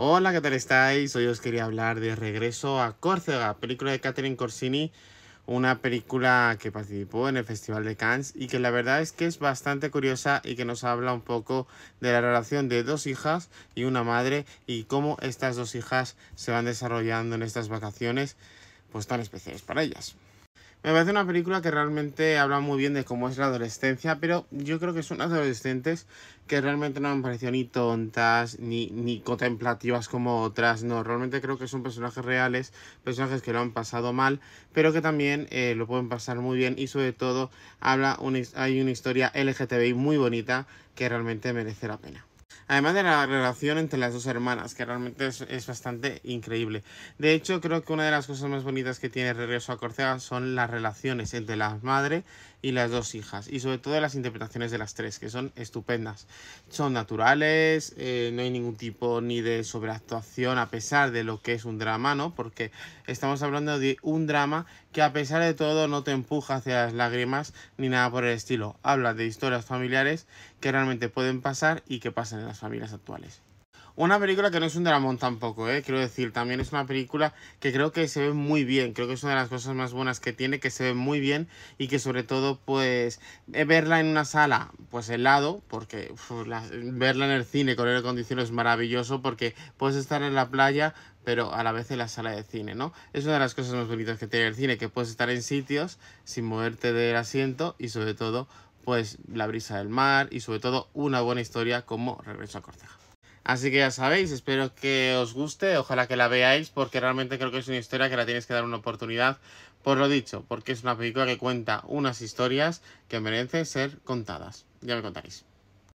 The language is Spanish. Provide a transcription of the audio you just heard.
Hola, ¿qué tal estáis? Hoy os quería hablar de Regreso a Córcega, película de Catherine Corsini, una película que participó en el Festival de Cannes y que la verdad es que es bastante curiosa y que nos habla un poco de la relación de dos hijas y una madre y cómo estas dos hijas se van desarrollando en estas vacaciones pues tan especiales para ellas. Me parece una película que realmente habla muy bien de cómo es la adolescencia, pero yo creo que son adolescentes que realmente no me han parecido ni tontas, ni, ni contemplativas como otras, no, realmente creo que son personajes reales, personajes que lo han pasado mal, pero que también eh, lo pueden pasar muy bien y sobre todo habla hay una historia LGTBI muy bonita que realmente merece la pena. Además de la relación entre las dos hermanas, que realmente es, bastante increíble. De hecho, creo que una de las cosas más bonitas que tiene Regreso a Córcega son las relaciones entre la madre y las dos hijas. Y sobre todo las interpretaciones de las tres, que son estupendas. Son naturales, eh, no hay ningún tipo ni de sobreactuación a pesar de lo que es un drama, ¿no? Porque estamos hablando de un drama que a pesar de todo no te empuja hacia las lágrimas ni nada por el estilo. Habla de historias familiares que realmente pueden pasar y que pasan en las familias actuales. Una película que no es un dramón tampoco, ¿eh? quiero decir, también es una película que creo que se ve muy bien, creo que es una de las cosas más buenas que tiene, que se ve muy bien y que sobre todo pues eh, verla en una sala pues helado, porque verla en el cine con aire acondicionado es maravilloso porque puedes estar en la playa pero a la vez en la sala de cine, ¿no? Es una de las cosas más bonitas que tiene el cine, que puedes estar en sitios sin moverte del asiento y sobre todo pues la brisa del mar y sobre todo una buena historia como Regreso a Corteja. Así que ya sabéis, espero que os guste, ojalá que la veáis porque realmente creo que es una historia que la tienes que dar una oportunidad, por lo dicho, porque es una película que cuenta unas historias que merecen ser contadas. Ya me contaréis.